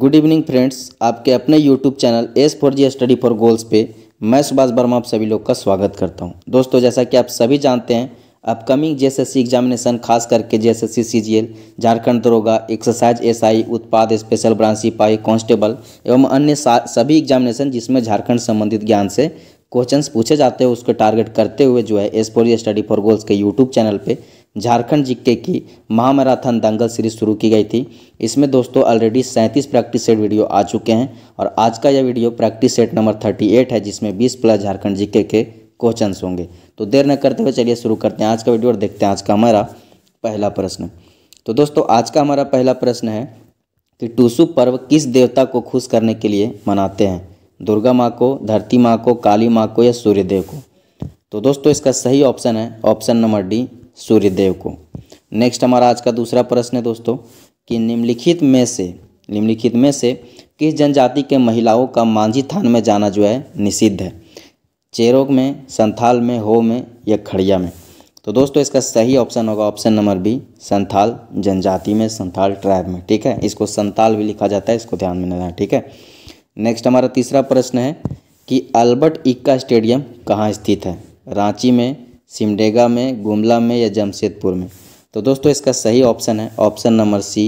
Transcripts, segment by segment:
good evening friends आपके अपने YouTube channel S four G study for goals पे मैं सुभाष वर्मा आप सभी लोग का स्वागत करता हूं दोस्तों जैसा कि आप सभी जानते हैं अपकमिंग जेएसएससी एग्जामिनेशन खास करके जेएसएससी एस झारखंड दरोगा एक्सरसाइज एसआई उत्पाद स्पेशल ब्रांच सिपाही कांस्टेबल एवं अन्य सभी एग्जामिनेशन जिसमें झारखंड संबंधित ज्ञान से क्वेश्चंस पूछे जाते हैं उसको टारगेट करते हुए जो है S four G study for goals के यूट्यूब चैनल पर झारखंड जीके की महामैराथन दंगल सीरीज शुरू की गई थी इसमें दोस्तों ऑलरेडी सैंतीस प्रैक्टिस सेट वीडियो आ चुके हैं और आज का यह video practice set number thirty eight है जिसमें बीस प्लस झारखंड जीके के क्वेश्चन होंगे तो देर न करते हुए चलिए शुरू करते हैं आज का वीडियो और देखते हैं आज का हमारा पहला प्रश्न तो दोस्तों आज का हमारा पहला प्रश्न है कि टूसु पर्व किस देवता को खुश करने के लिए मनाते हैं दुर्गा माँ को धरती माँ को काली माँ को या सूर्यदेव को तो दोस्तों इसका सही ऑप्शन है ऑप्शन नंबर डी सूर्यदेव को नेक्स्ट हमारा आज का दूसरा प्रश्न है दोस्तों कि निम्नलिखित में से निम्नलिखित में से किस जनजाति के महिलाओं का मांझी थान में जाना जो है निषिद्ध है चेरोग में संथाल में हो में या खड़िया में तो दोस्तों इसका सही ऑप्शन होगा ऑप्शन नंबर बी संथाल जनजाति में संथाल ट्राइब में ठीक है इसको संथाल भी लिखा जाता है इसको ध्यान में रखना ठीक है नेक्स्ट हमारा तीसरा प्रश्न है कि अल्बर्ट इक्का स्टेडियम कहाँ स्थित है रांची में सिमडेगा में गुमला में या जमशेदपुर में तो दोस्तों इसका सही ऑप्शन है ऑप्शन नंबर सी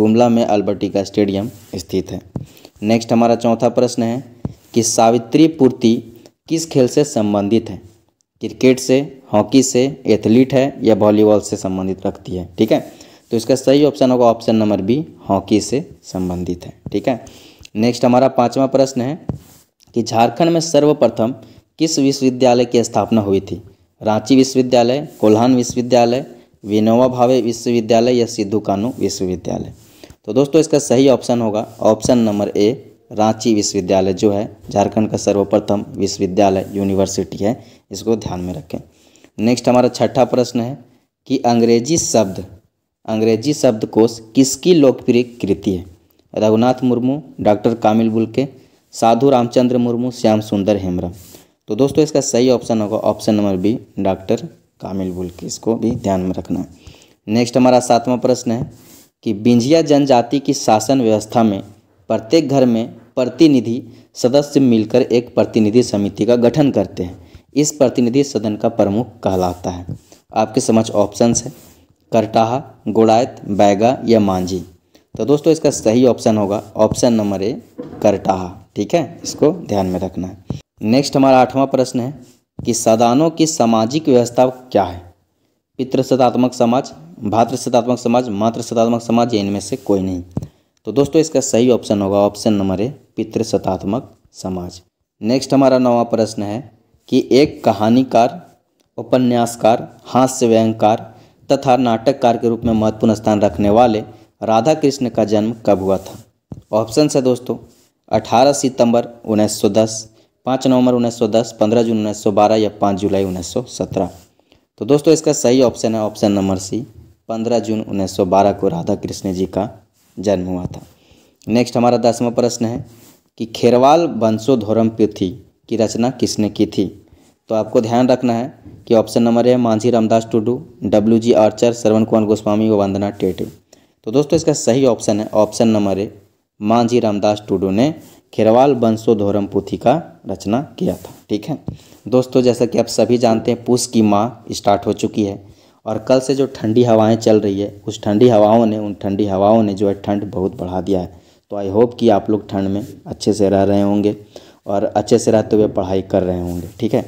गुमला में अल्बर्टिका स्टेडियम स्थित है नेक्स्ट हमारा चौथा प्रश्न है कि सावित्री पूर्ति किस खेल से संबंधित है क्रिकेट से हॉकी से एथलीट है या वॉलीबॉल से संबंधित रखती है ठीक है तो इसका सही ऑप्शन होगा ऑप्शन नंबर बी हॉकी से संबंधित है ठीक है नेक्स्ट हमारा पाँचवा प्रश्न है कि झारखंड में सर्वप्रथम किस विश्वविद्यालय की स्थापना हुई थी रांची विश्वविद्यालय कोल्हान विश्वविद्यालय विनोवा भावे विश्वविद्यालय या सिद्धू कानू विश्वविद्यालय तो दोस्तों इसका सही ऑप्शन होगा ऑप्शन नंबर ए रांची विश्वविद्यालय जो है झारखंड का सर्वप्रथम विश्वविद्यालय यूनिवर्सिटी है इसको ध्यान में रखें नेक्स्ट हमारा छठा प्रश्न है कि अंग्रेजी शब्द अंग्रेजी शब्द कोश किसकी लोकप्रिय कृति है Raghunath Murmu doctor Kamil Bulcke Sadhu Ramchandra Murmu Shyam Sundar Hemram तो दोस्तों इसका सही ऑप्शन होगा option number B doctor Kamil Bulcke इसको भी ध्यान में रखना है नेक्स्ट हमारा सातवां प्रश्न है कि बिंझिया जनजाति की शासन व्यवस्था में प्रत्येक घर में प्रतिनिधि सदस्य मिलकर एक प्रतिनिधि समिति का गठन करते हैं इस प्रतिनिधि सदन का प्रमुख कहलाता है आपके समझ ऑप्शंस है करटाहा गुड़ायत बैगा या मांझी तो दोस्तों इसका सही ऑप्शन होगा ऑप्शन नंबर ए करटाहा ठीक है इसको ध्यान में रखना है नेक्स्ट हमारा आठवां प्रश्न है कि सदानों की सामाजिक व्यवस्था क्या है पितृसतात्मक समाज भातृसत्तात्मक समाज मातृसत्तात्मक समाज या इनमें से कोई नहीं तो दोस्तों इसका सही ऑप्शन होगा ऑप्शन नंबर ए पितृसत्तात्मक समाज नेक्स्ट हमारा नवा प्रश्न है कि एक कहानीकार उपन्यासकार हास्य व्यंगकार तथा नाटककार के रूप में महत्वपूर्ण स्थान रखने वाले राधा कृष्ण का जन्म कब हुआ था ऑप्शन है दोस्तों 18 सितंबर 1910 पाँच नवंबर 1910, 15 जून 1912 या 5 जुलाई 1917 तो दोस्तों इसका सही ऑप्शन है ऑप्शन नंबर सी 15 जून 1912 को राधा कृष्ण जी का जन्म हुआ था नेक्स्ट हमारा दसवा प्रश्न है कि खेरवाल वंशोधोरम पृथ्वी की रचना किसने की थी तो आपको ध्यान रखना है कि ऑप्शन नंबर है Manjhi Ramdas Tudu W G Archer Shravan Kumar Goswami व वंदना टेटे तो दोस्तों इसका सही ऑप्शन है option number A Manjhi Ramdas Tudu ने खेरवाल बंशोधोरम पोथी का रचना किया था ठीक है दोस्तों जैसा कि आप सभी जानते हैं पुष की माँ स्टार्ट हो चुकी है और कल से जो ठंडी हवाएं चल रही है उस ठंडी हवाओं ने उन ठंडी हवाओं ने जो है ठंड बहुत बढ़ा दिया है तो आई होप कि आप लोग ठंड में अच्छे से रह रहे होंगे और अच्छे से रहते हुए पढ़ाई कर रहे होंगे ठीक है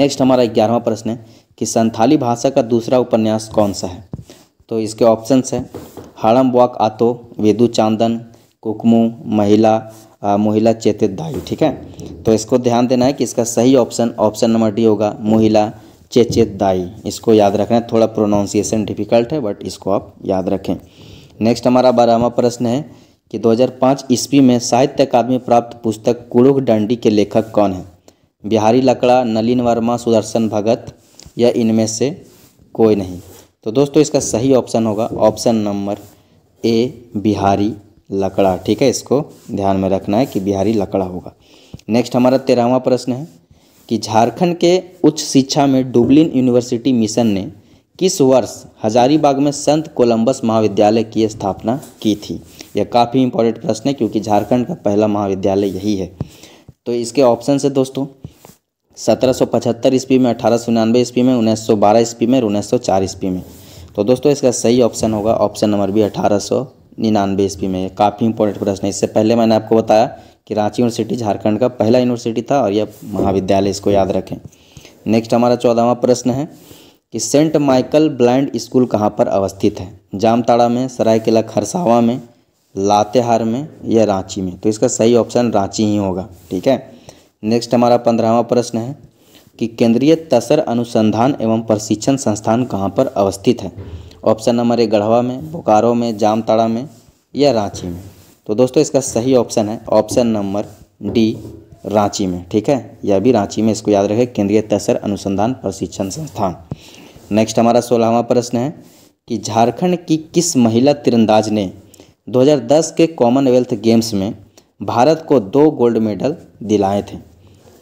नेक्स्ट हमारा ग्यारहवा प्रश्न है कि संथाली भाषा का दूसरा उपन्यास कौन सा है तो इसके ऑप्शंस हैं हड़म वाक आतो वेदू चांदन कुकमू महिला महिला चेतेदायी ठीक है तो इसको ध्यान देना है कि इसका सही ऑप्शन ऑप्शन नंबर डी होगा महिला चेचेदाई इसको याद रखना है थोड़ा प्रोनाउंसिएशन डिफिकल्ट है बट इसको आप याद रखें नेक्स्ट हमारा बारहवा प्रश्न है कि 2005 ईस्वी में साहित्य अकादमी प्राप्त पुस्तक कुड़ुक डंडी के लेखक कौन हैं बिहारी लकड़ा नलिन वर्मा सुदर्शन भगत या इनमें से कोई नहीं तो दोस्तों इसका सही ऑप्शन होगा option number A Bihari Lakra ठीक है इसको ध्यान में रखना है कि बिहारी लकड़ा होगा नेक्स्ट हमारा तेरहवा प्रश्न है कि झारखंड के उच्च शिक्षा में डुबलिन यूनिवर्सिटी मिशन ने किस वर्ष हजारीबाग में संत कोलंबस महाविद्यालय की स्थापना की थी यह काफ़ी इंपॉर्टेंट प्रश्न है क्योंकि झारखंड का पहला महाविद्यालय यही है तो इसके ऑप्शन है दोस्तों सत्रह सौ पचहत्तर ईस्वी में अठारह सौ निन्यानवे ईस्वी में उन्नीस सौ बारह ईस्वी में और चार ईस्वी में तो दोस्तों इसका सही ऑप्शन होगा ऑप्शन नंबर बी अठारह सौ निन्यानवे ईस्वी में काफ़ी इंपॉर्टेंट प्रश्न है इससे पहले मैंने आपको बताया कि रांची यूनिवर्सिटी झारखंड का पहला यूनिवर्सिटी था और यह महाविद्यालय इसको याद रखें नेक्स्ट हमारा चौदहवा प्रश्न है कि सेंट माइकल ब्लाइंड स्कूल कहाँ पर अवस्थित है जामताड़ा में सरायकेला खरसावा में लातेहार में या रांची में तो इसका सही ऑप्शन रांची ही होगा ठीक है नेक्स्ट हमारा पंद्रहवा प्रश्न है कि केंद्रीय तसर अनुसंधान एवं प्रशिक्षण संस्थान कहाँ पर अवस्थित है ऑप्शन नंबर ए गढ़वा में बोकारो में जामताड़ा में या रांची में तो दोस्तों इसका सही ऑप्शन है ऑप्शन नंबर डी रांची में ठीक है यह भी रांची में इसको याद रखें केंद्रीय तसर अनुसंधान प्रशिक्षण संस्थान नेक्स्ट हमारा सोलहवा प्रश्न है कि झारखंड की किस महिला तीरंदाज ने 2010 के कॉमनवेल्थ गेम्स में भारत को दो गोल्ड मेडल दिलाए थे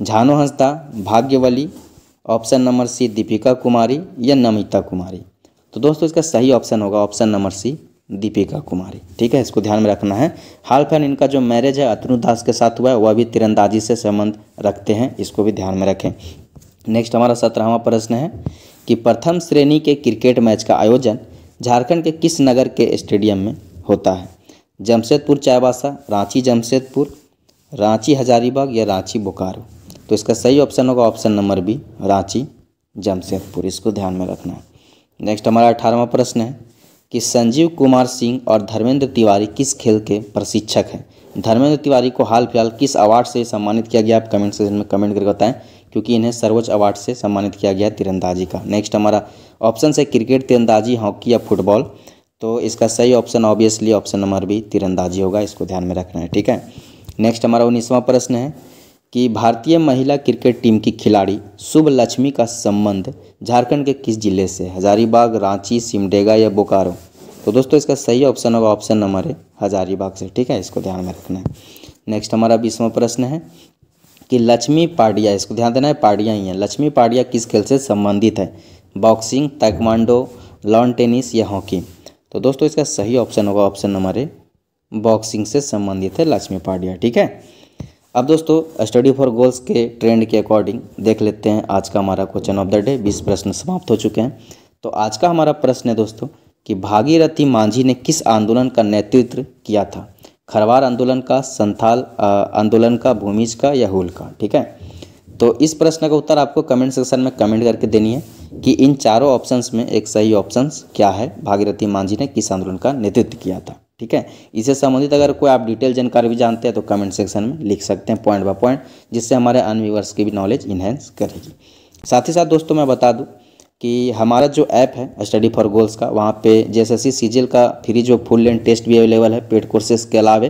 झानो हंसता भाग्यवली option number C Deepika Kumari या नमिता कुमारी तो दोस्तों इसका सही ऑप्शन होगा option number C Deepika Kumari ठीक है इसको ध्यान में रखना है हाल फिलहाल इनका जो मैरिज है अतनु दास के साथ हुआ है वह भी तिरंदाजी से संबंध रखते हैं इसको भी ध्यान में रखें नेक्स्ट हमारा सत्रहवा प्रश्न है कि प्रथम श्रेणी के क्रिकेट मैच का आयोजन झारखंड के किस नगर के स्टेडियम में होता है जमशेदपुर चाईबासा रांची जमशेदपुर रांची हजारीबाग या रांची बोकारो तो इसका सही ऑप्शन होगा option number B Ranchi Jamshedpur इसको ध्यान में रखना है नेक्स्ट हमारा अठारहवा प्रश्न है कि संजीव कुमार सिंह और धर्मेंद्र तिवारी किस खेल के प्रशिक्षक हैं धर्मेंद्र तिवारी को हाल फिलहाल किस अवार्ड से सम्मानित किया गया आप कमेंट सेक्शन में कमेंट करके बताएं क्योंकि इन्हें सर्वोच्च अवार्ड से सम्मानित किया गया तीरंदाजी का नेक्स्ट हमारा ऑप्शन है क्रिकेट तीरंदाजी हॉकी या फुटबॉल तो इसका सही option obviously option number B तीरंदाजी होगा इसको ध्यान में रखना है ठीक है नेक्स्ट हमारा उन्नीसवां प्रश्न है कि भारतीय महिला क्रिकेट टीम की खिलाड़ी शुभ लक्ष्मी का संबंध झारखंड के किस ज़िले से हजारीबाग रांची सिमडेगा या बोकारो तो दोस्तों इसका सही ऑप्शन होगा ऑप्शन नंबर है हजारीबाग से ठीक है इसको ध्यान में रखना है नेक्स्ट हमारा बीसवा प्रश्न है कि लक्ष्मी पाडिया इसको ध्यान देना है पाडिया ही है लक्ष्मी पाडिया किस खेल से संबंधित है बॉक्सिंग तकमांडो लॉन टेनिस या हॉकी तो दोस्तों इसका सही ऑप्शन होगा ऑप्शन नंबर है बॉक्सिंग से संबंधित है लक्ष्मी पाडिया ठीक है अब दोस्तों स्टडी फॉर गोल्स के ट्रेंड के अकॉर्डिंग देख लेते हैं आज का हमारा क्वेश्चन ऑफ द डे बीस प्रश्न समाप्त हो चुके हैं तो आज का हमारा प्रश्न है दोस्तों कि भागीरथी मांझी ने किस आंदोलन का नेतृत्व किया था खरवार आंदोलन का संथाल आंदोलन का भूमिज का या हुल का ठीक है तो इस प्रश्न का उत्तर आपको कमेंट सेक्शन में कमेंट करके देनी है कि इन चारों ऑप्शंस में एक सही ऑप्शंस क्या है भागीरथी मांझी ने किस आंदोलन का नेतृत्व किया था ठीक है इससे संबंधित अगर कोई आप डिटेल जानकारी भी जानते हैं तो कमेंट सेक्शन में लिख सकते हैं पॉइंट बाय पॉइंट जिससे हमारे अनव्यूवर्स की भी नॉलेज इन्हेंस करेगी साथ ही साथ दोस्तों मैं बता दूं कि हमारा जो ऐप है स्टडी फॉर गोल्स का वहाँ पे जैसे सी सीजल का फ्री जो फुल लेंथ टेस्ट भी अवेलेबल है पेड कोर्सेज के अलावा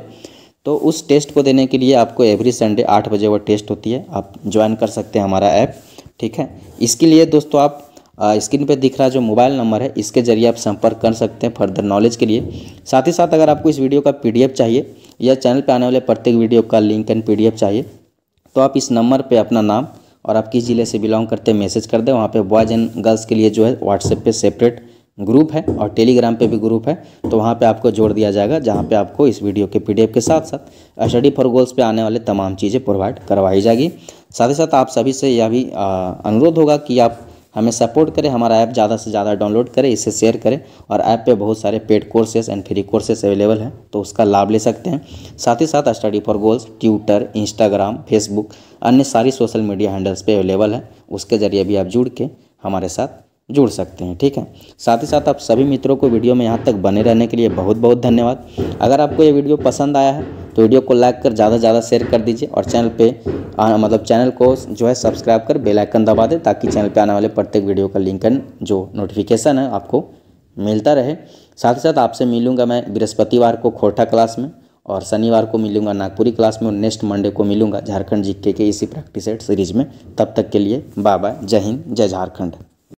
तो उस टेस्ट को देने के लिए आपको एवरी संडे आठ बजे वो टेस्ट होती है आप ज्वाइन कर सकते हैं हमारा ऐप ठीक है इसके लिए दोस्तों आप स्क्रीन पे दिख रहा जो मोबाइल नंबर है इसके जरिए आप संपर्क कर सकते हैं फर्दर नॉलेज के लिए साथ ही साथ अगर आपको इस वीडियो का पीडीएफ चाहिए या चैनल पर आने वाले प्रत्येक वीडियो का लिंक एंड पीडीएफ चाहिए तो आप इस नंबर पर अपना नाम और आप किस ज़िले से बिलोंग करते हैं मैसेज कर दें वहाँ पर बॉयज़ एंड गर्ल्स के लिए जो है व्हाट्सएप पर सेपरेट ग्रुप है और टेलीग्राम पे भी ग्रुप है तो वहाँ पे आपको जोड़ दिया जाएगा जहाँ पे आपको इस वीडियो के पीडीएफ के साथ साथ स्टडी फॉर गोल्स पे आने वाले तमाम चीज़ें प्रोवाइड करवाई जाएगी साथ ही साथ आप सभी से यह भी अनुरोध होगा कि आप हमें सपोर्ट करें हमारा ऐप ज़्यादा से ज़्यादा डाउनलोड करें इसे शेयर करें और ऐप पे बहुत सारे paid courses and free courses available हैं तो उसका लाभ ले सकते हैं साथ ही साथ study for goals Twitter Instagram Facebook अन्य सारी सोशल मीडिया हैंडल्स पर अवेलेबल है उसके ज़रिए भी आप जुड़ के हमारे साथ जुड़ सकते हैं ठीक है साथ ही साथ आप सभी मित्रों को वीडियो में यहाँ तक बने रहने के लिए बहुत बहुत धन्यवाद अगर आपको ये वीडियो पसंद आया है तो वीडियो को लाइक कर ज़्यादा से ज़्यादा शेयर कर दीजिए और चैनल पे आ, मतलब चैनल को जो है सब्सक्राइब कर बेल आइकन दबा दें ताकि चैनल पे आने वाले प्रत्येक वीडियो का लिंकन जो नोटिफिकेशन है आपको मिलता रहे साथ ही साथ आपसे मिलूँगा मैं बृहस्पतिवार को खोटा क्लास में और शनिवार को मिलूँगा नागपुरी क्लास में और नेक्स्ट मंडे को मिलूँगा झारखंड जी के, के इसी प्रैक्टिस एड सीरीज में तब तक के लिए बाय बाय जय हिंद जय झारखंड